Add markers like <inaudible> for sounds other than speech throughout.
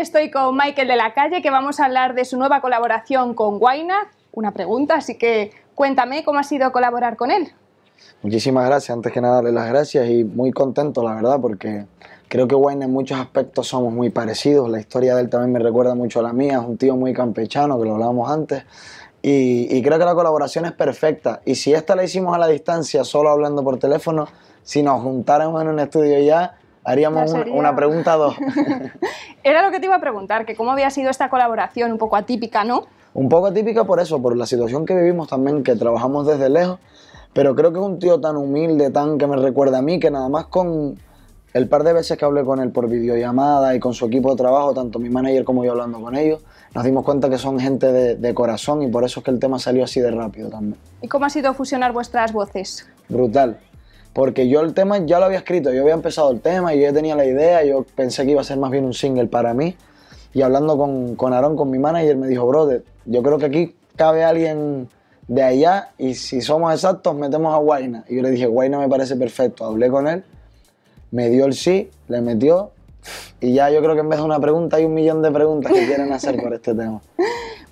estoy con Michael de la Calle, que vamos a hablar de su nueva colaboración con Guaina. Una pregunta, así que cuéntame cómo ha sido colaborar con él. Muchísimas gracias, antes que nada darle las gracias y muy contento, la verdad, porque creo que Wayna en muchos aspectos somos muy parecidos. La historia de él también me recuerda mucho a la mía, es un tío muy campechano, que lo hablábamos antes. Y, y creo que la colaboración es perfecta. Y si esta la hicimos a la distancia, solo hablando por teléfono, si nos juntáramos en un estudio ya, haríamos una pregunta dos. <laughs> Era lo que te iba a preguntar, que cómo había sido esta colaboración un poco atípica, ¿no? Un poco atípica por eso, por la situación que vivimos también, que trabajamos desde lejos, pero creo que es un tío tan humilde, tan que me recuerda a mí, que nada más con el par de veces que hablé con él por videollamada y con su equipo de trabajo, tanto mi manager como yo hablando con ellos, nos dimos cuenta que son gente de, de corazón y por eso es que el tema salió así de rápido también. ¿Y cómo ha sido fusionar vuestras voces? Brutal porque yo el tema ya lo había escrito, yo había empezado el tema, yo ya tenía la idea, yo pensé que iba a ser más bien un single para mí. Y hablando con, con Aaron, con mi manager, me dijo, brother, yo creo que aquí cabe alguien de allá y si somos exactos, metemos a Guaina. Y yo le dije, Guaina me parece perfecto. Hablé con él, me dio el sí, le metió. Y ya yo creo que en vez de una pregunta hay un millón de preguntas que quieren hacer por este tema. <laughs>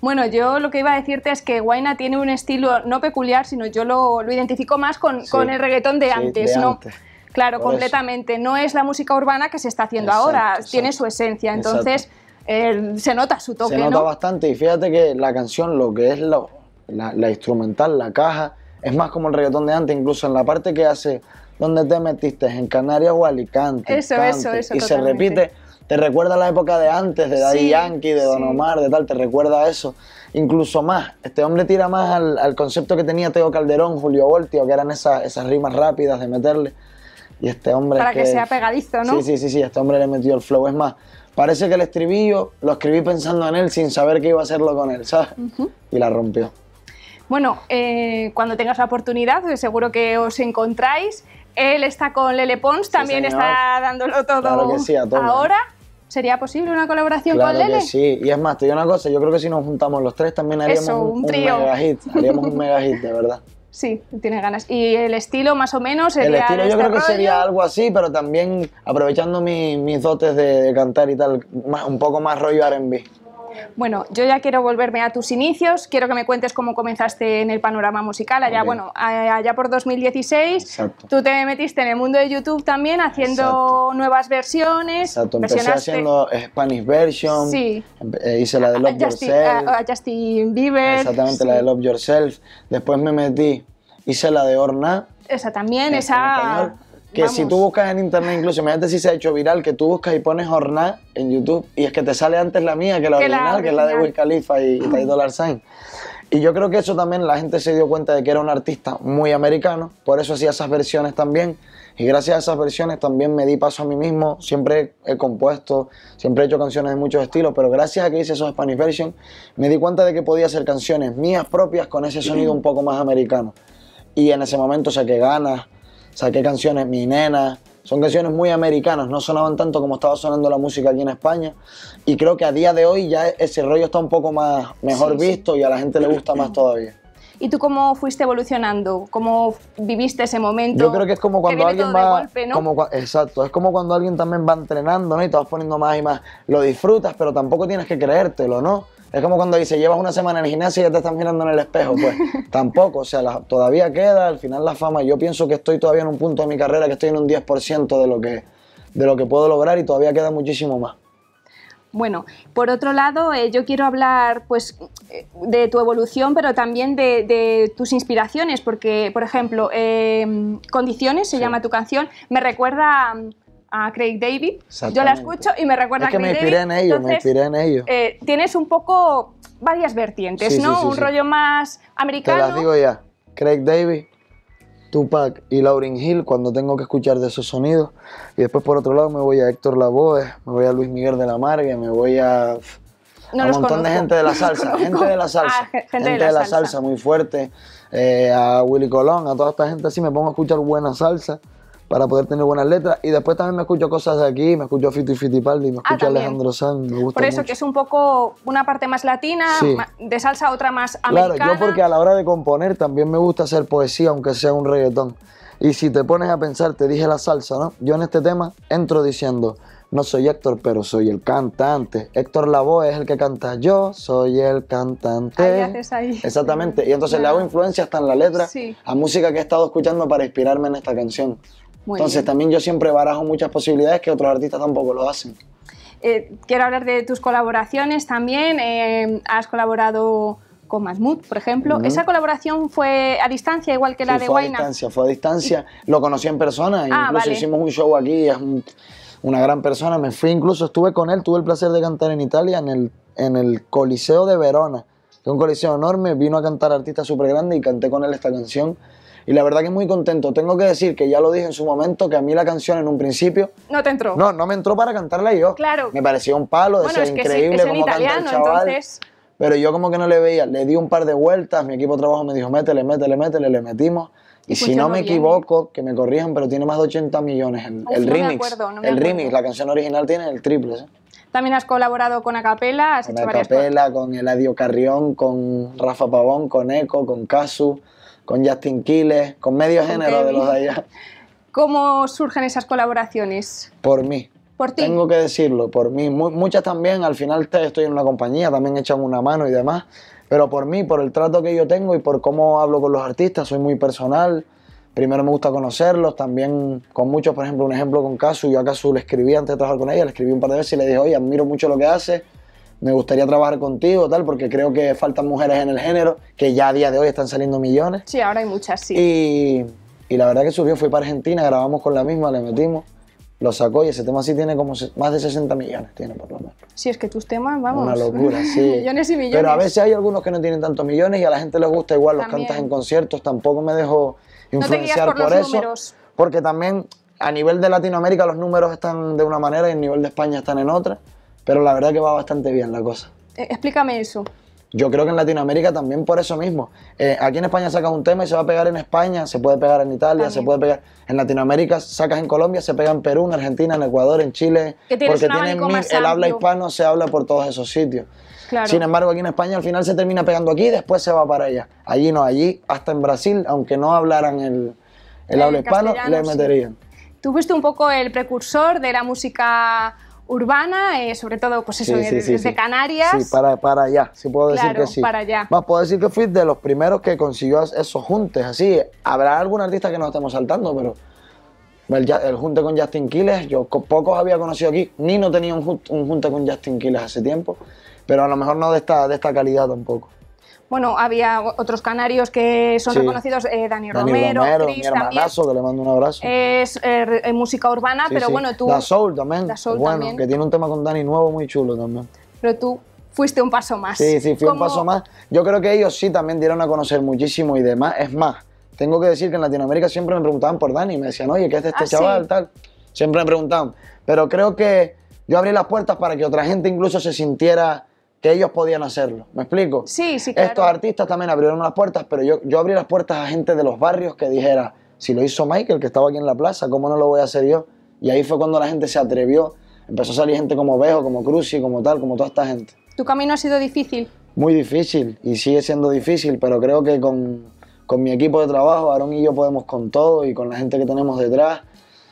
Bueno, yo lo que iba a decirte es que Guaina tiene un estilo no peculiar, sino yo lo, identifico más con, el reggaetón de antes, ¿no? Claro, completamente. No es la música urbana que se está haciendo ahora, tiene su esencia. Entonces, eh, se nota su toque. Se nota bastante. Y fíjate que la canción, lo que es la, instrumental, la caja, es más como el reggaetón de antes, incluso en la parte que hace. donde te metiste? ¿En Canarias o Alicante? Eso, eso, eso. Y se repite te recuerda a la época de antes, de Daddy Yankee, de Don Omar, de tal, te recuerda eso. Incluso más, este hombre tira más al, al concepto que tenía Teo Calderón, Julio Voltio, que eran esas, esas rimas rápidas de meterle. Y este hombre. Para que, sea pegadizo, ¿no? Sí, sí, sí, sí, este hombre le metió el flow. Es más, parece que el estribillo lo escribí pensando en él sin saber que iba a hacerlo con él, ¿sabes? Y la rompió. Bueno, eh, cuando tengas la oportunidad, eh, seguro que os encontráis. Él está con Lele Pons, también está dándolo todo, claro que sí, a ahora. ¿Sería posible una colaboración con Lele? Que sí, y es más, te digo una cosa, yo creo que si nos juntamos los tres también haríamos un, mega hit, haríamos un mega hit, de verdad. <laughs> Sí, tienes ganas. ¿Y el estilo más o menos sería El estilo yo creo este que sería algo así, pero también aprovechando mis dotes de, cantar y tal, un poco más rollo R&B. Bueno, yo ya quiero volverme a tus inicios, quiero que me cuentes cómo comenzaste en el panorama musical, allá, bueno, allá por 2016, tú te metiste en el mundo de YouTube también haciendo nuevas versiones. Exacto, empecé haciendo Spanish Version, sí. Eh, hice la de Love Yourself. Bieber. Exactamente, la de Love Yourself. Después me metí, hice la de Orna. Esa también, eh, esa que si tú buscas en internet, incluso imagínate si se ha hecho viral, que tú buscas y pones Horná en YouTube y es que te sale antes la mía que la, original, que es la de Will Khalifa y, y Dollar Y yo creo que eso también la gente se dio cuenta de que era un artista muy americano, por eso hacía esas versiones también. Y gracias a esas versiones también me di paso a mí mismo. Siempre he compuesto, siempre he hecho canciones de muchos estilos, pero gracias a que hice esos Spanish Version, me di cuenta de que podía hacer canciones mías propias con ese sonido un poco más americano. Y en ese momento que ganas, saqué canciones, Mi Nena, son canciones muy americanas, no sonaban tanto como estaba sonando la música aquí en España. Y creo que a día de hoy ya ese rollo está un poco más mejor visto y a la gente le gusta más todavía. <clears throat> ¿Y tú cómo fuiste evolucionando? ¿Cómo viviste ese momento? Yo creo que es como cuando alguien va. como, exacto, es como cuando alguien también va entrenando ¿no? y te vas poniendo más y más. Lo disfrutas, pero tampoco tienes que creértelo, ¿no? Es como cuando dices, llevas una semana en el gimnasio y ya te están mirando en el espejo. Pues <laughs> tampoco, o sea, todavía queda, al final la fama, yo pienso que estoy todavía en un punto de mi carrera que estoy en un 10% de lo, que, de lo que puedo lograr y todavía queda muchísimo más. Bueno, por otro lado, eh, yo quiero hablar pues, eh, de tu evolución, pero también de, tus inspiraciones, porque, por ejemplo, eh, Condiciones, se llama tu canción, me recuerda... Mm, a Craig David. Yo la escucho y me recuerda que a Craig me inspiré En ellos, me eh, inspiré en ellos. tienes un poco varias vertientes, ¿no? un rollo más americano. Te las digo ya. Craig David, Tupac y Lauryn Hill cuando tengo que escuchar de esos sonidos. Y después por otro lado me voy a Héctor Lavoe, me voy a Luis Miguel de la Margue, me voy a un montón de gente de la <laughs> salsa, gente de la salsa, ah, gente, de la, salsa. muy fuerte, eh, a Willy Colón, a toda esta gente así, me pongo a escuchar buena salsa para poder tener buenas letras. Y después también me escucho cosas de aquí, me escucho Fito y Fitipaldi, me ah, escucho Alejandro Sanz, me gusta Por eso que es un poco una parte más latina, de salsa otra más americana. Claro, yo porque a la hora de componer también me gusta hacer poesía, aunque sea un reggaetón. Y si te pones a pensar, te dije la salsa, ¿no? Yo en este tema entro diciendo, no soy Héctor, pero soy el cantante. Héctor Lavoe es el que canta, yo soy el cantante. Exactamente. Y entonces le hago influencia hasta en la letra a música que he estado escuchando para inspirarme en esta canción. Entonces también yo siempre barajo muchas posibilidades que otros artistas tampoco lo hacen. Eh, quiero hablar de tus colaboraciones también. Eh, has colaborado con Mahmoud, por ejemplo. ¿Esa colaboración fue a distancia, igual que la de Wayne. Fue a distancia, fue a distancia. Lo conocí en persona, ah, incluso hicimos un show aquí, es una gran persona. Me fui, incluso estuve con él, tuve el placer de cantar en Italia, en el, en el Coliseo de Verona, es un coliseo enorme. Vino a cantar artistas súper grande y canté con él esta canción y la verdad que muy contento. Tengo que decir que ya lo dije en su momento, que a mí la canción en un principio... No te entró. No, no me entró para cantarla yo. Claro. Me parecía un palo, bueno, ser increíble como es canta el chaval. Entonces... Pero yo como que no le veía. Le di un par de vueltas, mi equipo de trabajo me dijo, métele, métele, métele, le metimos. Y si no me equivoco, que me corrijan, pero tiene más de 80 millones el, el remix. el remix, la canción original tiene el triple. También has colaborado con Acapela, has con hecho Acapela, varias cosas. con Eladio Carrión, con Rafa Pavón, con Eco, con Casu con Justin Quiles, con medio género de los de allá. ¿Cómo surgen esas colaboraciones? Por mí. Por ti. Tengo que decirlo, por mí. Muchas también, al final estoy en una compañía, también echan una mano y demás. Pero por mí, por el trato que yo tengo y por cómo hablo con los artistas, soy muy personal. Primero me gusta conocerlos, también con muchos, por ejemplo, un ejemplo con Casu. Yo a Casu le escribí antes de trabajar con ella, le escribí un par de veces y le dije, oye, admiro mucho lo que hace me gustaría trabajar contigo, tal, porque creo que faltan mujeres en el género, que ya a día de hoy están saliendo millones. Sí, ahora hay muchas, sí. Y, y la verdad que subió, fui para Argentina, grabamos con la misma, le metimos, lo sacó y ese tema sí tiene como más de 60 millones, tiene por lo menos. Sí, es que tus temas, vamos. Una <laughs> locura, sí. millones y millones. Pero a veces hay algunos que no tienen tantos millones y a la gente les gusta igual, los cantas en conciertos, tampoco me dejo influenciar por, eso. Números. Porque también a nivel de Latinoamérica los números están de una manera y a nivel de España están en otra. Pero la verdad que va bastante bien la cosa. Eh, explícame eso. Yo creo que en Latinoamérica también por eso mismo. Eh, aquí en España sacas un tema y se va a pegar en España, se puede pegar en Italia, se puede pegar en Latinoamérica, sacas en Colombia, se pega en Perú, en Argentina, en Ecuador, en Chile, porque tienen el habla hispano se habla por todos esos sitios. Sin embargo, aquí en España al final se termina pegando aquí y después se va para allá. Allí no, allí hasta en Brasil, aunque no hablaran el, habla hispano, le meterían. tuviste Tú fuiste un poco el precursor de la música urbana, eh, sobre todo pues eso, de Canarias. Sí, para, allá, sí puedo decir que sí. Para allá. Más puedo decir que fui de los primeros que consiguió esos juntes, así. Habrá algún artista que nos estemos saltando, pero el, el junte con Justin Quiles, yo pocos había conocido aquí, ni no tenía un, un junte con Justin Quiles hace tiempo, pero a lo mejor no de de esta calidad tampoco. Bueno, había otros canarios que son reconocidos, eh, Dani, Romero, Romero mi hermanazo, le mando un abrazo. Es er, eh, música urbana, pero bueno, tú... La Soul también, la Soul bueno, que tiene un tema con Dani nuevo muy chulo también. Pero tú fuiste un paso más. Sí, sí, fui un paso más. Yo creo que ellos sí también dieron a conocer muchísimo y demás. Es más, tengo que decir que en Latinoamérica siempre me preguntaban por Dani, me decían, oye, ¿qué hace este ah, chaval? Tal. Siempre me preguntaban. Pero creo que yo abrí las puertas para que otra gente incluso se sintiera que ellos podían hacerlo. ¿Me explico? Sí, sí, claro. Estos artistas también abrieron las puertas, pero yo, yo abrí las puertas a gente de los barrios que dijera, si lo hizo Michael, que estaba aquí en la plaza, ¿cómo no lo voy a hacer yo? Y ahí fue cuando la gente se atrevió. Empezó a salir gente como Vejo, como Cruci, como tal, como toda esta gente. ¿Tu camino ha sido difícil? Muy difícil y sigue siendo difícil, pero creo que con, con mi equipo de trabajo, Aaron y yo podemos con todo y con la gente que tenemos detrás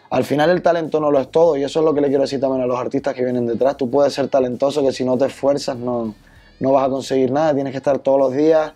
al final el talento no lo es todo y eso es lo que le quiero decir también a los artistas que vienen detrás. Tú puedes ser talentoso que si no te esfuerzas no, no vas a conseguir nada, tienes que estar todos los días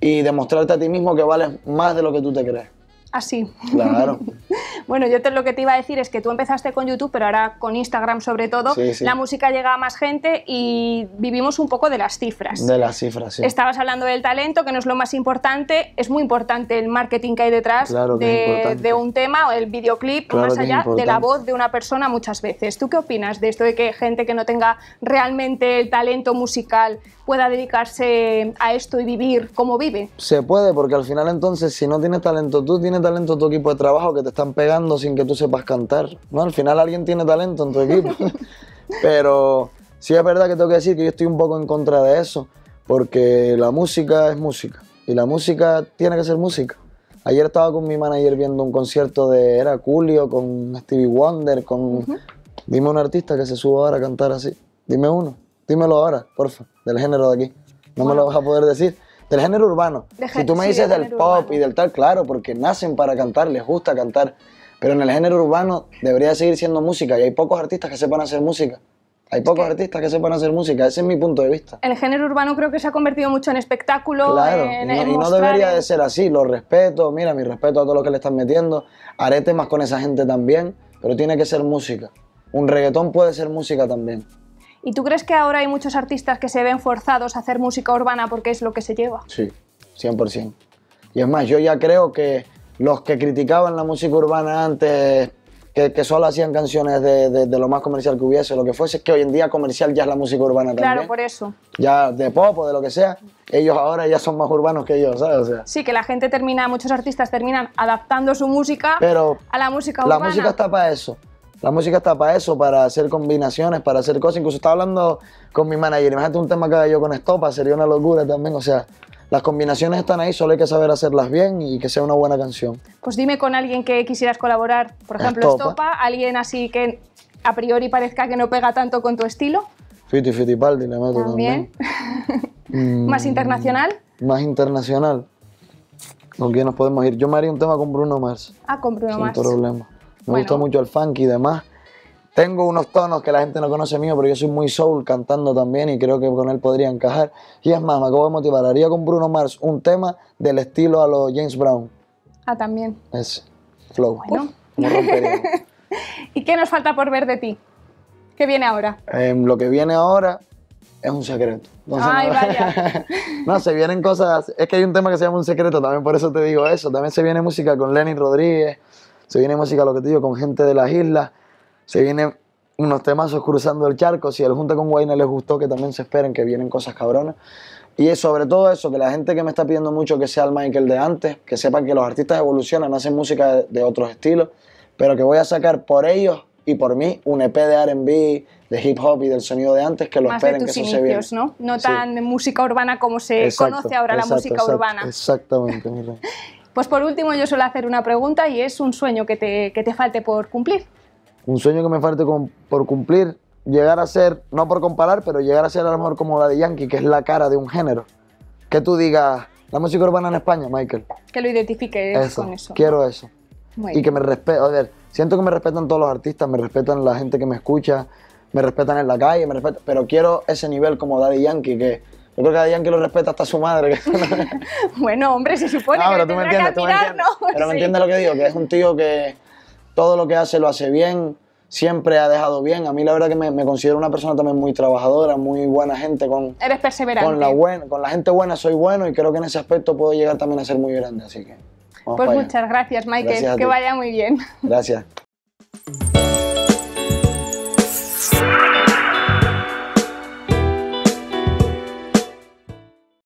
y demostrarte a ti mismo que vales más de lo que tú te crees. Así. Claro. <laughs> Bueno, yo te, lo que te iba a decir es que tú empezaste con YouTube, pero ahora con Instagram sobre todo, la música llega a más gente y vivimos un poco de las cifras. De las cifras, sí. Estabas hablando del talento, que no es lo más importante, es muy importante el marketing que hay detrás de, un tema, o el videoclip, más allá de la voz de una persona muchas veces. ¿Tú qué opinas de esto de que gente que no tenga realmente el talento musical pueda dedicarse a esto y vivir como vive? Se puede, porque al final entonces si no tienes talento tú, tienes talento tu equipo de trabajo que te están pegando sin que tú sepas cantar. No, al final alguien tiene talento en tu equipo. <laughs> Pero sí es verdad que tengo que decir que yo estoy un poco en contra de eso, porque la música es música y la música tiene que ser música. Ayer estaba con mi manager viendo un concierto de Era Julio, con Stevie Wonder, con... Dime un artista que se suba ahora a cantar así. Dime uno. Dímelo ahora, porfa, del género de aquí. No me lo vas a poder decir. Del género urbano. si tú me dices del, pop y del tal, claro, porque nacen para cantar, les gusta cantar. Pero en el género urbano debería seguir siendo música y hay pocos artistas que sepan hacer música. Hay pocos artistas que sepan hacer música, ese es mi punto de vista. El género urbano creo que se ha convertido mucho en espectáculo. Claro, y, no, debería de ser así, lo respeto, mira, mi respeto a todo lo que le están metiendo, haré temas con esa gente también, pero tiene que ser música. Un reggaetón puede ser música también. ¿Y tú crees que ahora hay muchos artistas que se ven forzados a hacer música urbana porque es lo que se lleva? Sí, 100%. Y es más, yo ya creo que los que criticaban la música urbana antes, que, solo hacían canciones de, lo más comercial que hubiese, lo que fuese, es que hoy en día comercial ya es la música urbana también. Claro, por eso. Ya de pop o de lo que sea, ellos ahora ya son más urbanos que ellos, ¿sabes? O sea, sí, que la gente termina, muchos artistas terminan adaptando su música pero a la música urbana. La música está para eso. La música está para eso, para hacer combinaciones, para hacer cosas. Incluso estaba hablando con mi manager. Imagínate un tema que haga yo con Estopa, sería una locura también. O sea, las combinaciones están ahí, solo hay que saber hacerlas bien y que sea una buena canción. Pues dime con alguien que quisieras colaborar, por ejemplo, ¿eh? Estopa, alguien así que a priori parezca que no pega tanto con tu estilo. Fiti Fitipaldi le mato también. <laughs> Mm, ¿Más internacional? Más internacional. ¿Con quién nos podemos ir? Yo me haría un tema con Bruno Mars. Ah, con Bruno Mars. Sin problema. Me gusta mucho el funky y demás. Tengo unos tonos que la gente no conoce mío, pero yo soy muy soul cantando también y creo que con él podría encajar. Y es más, me acabo de motivar. con Bruno Mars un tema del estilo a los James Brown. Ah, también. Es flow. Bueno. <laughs> ¿Y qué nos falta por ver de ti? ¿Qué viene ahora? Em, lo que viene ahora es un secreto. Ay, vaya. <laughs> no, se vienen cosas. Es que hay un tema que se llama un secreto, también por eso te digo eso. También se viene música con Lenny Rodríguez, se viene música, lo que te digo, con gente de las islas. Se vienen unos temazos cruzando el charco. Si el Junta con Wayne les gustó, que también se esperen que vienen cosas cabronas. Y sobre todo eso, que la gente que me está pidiendo mucho que sea el Michael de antes, que sepan que los artistas evolucionan, hacen música de, otros estilos, pero que voy a sacar por ellos y por mí un EP de RB, de hip hop y del sonido de antes que lo esperen de tus que inicios, se ¿no? no tan música urbana como se conoce ahora la música urbana. Exactamente, <laughs> pues por último yo suelo hacer una pregunta y es un sueño que te, que te falte por cumplir un sueño que me falta por cumplir, llegar a ser, no por comparar, pero llegar a ser el amor como Daddy Yankee, que es la cara de un género. Que tú digas, la música urbana en España, Michael. Que lo identifique eso, con eso. Quiero eso. y que me respete, a ver, siento que me respetan todos los artistas, me respetan la gente que me escucha, me respetan en la calle, me respetan, pero quiero ese nivel como Daddy Yankee, que yo creo que Daddy Yankee lo respeta hasta su madre. <laughs> <laughs> bueno, hombre, se supone no, que pero tú me entiendes, ¿no? Pero me entiendes lo que digo, que es un tío que todo lo que hace lo hace bien, siempre ha dejado bien. A mí la verdad que me, considero una persona también muy trabajadora, muy buena gente. Con, Eres perseverante. Con la, con la gente buena soy bueno y creo que en ese aspecto puedo llegar también a ser muy grande, así que... Pues muchas gracias, Michael. que vaya muy bien. Gracias.